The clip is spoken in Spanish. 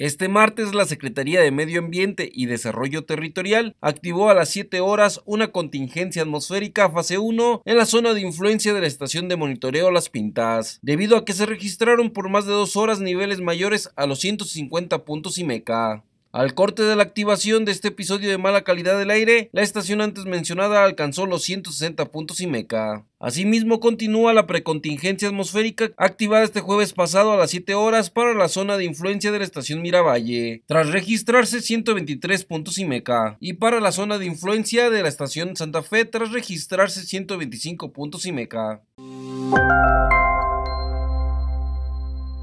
Este martes, la Secretaría de Medio Ambiente y Desarrollo Territorial activó a las 7 horas una contingencia atmosférica fase 1 en la zona de influencia de la estación de monitoreo Las Pintas, debido a que se registraron por más de dos horas niveles mayores a los 150 puntos meca. Al corte de la activación de este episodio de mala calidad del aire, la estación antes mencionada alcanzó los 160 puntos meca. Asimismo, continúa la precontingencia atmosférica activada este jueves pasado a las 7 horas para la zona de influencia de la estación Miravalle, tras registrarse 123 puntos meca, y para la zona de influencia de la estación Santa Fe tras registrarse 125 puntos IMECA.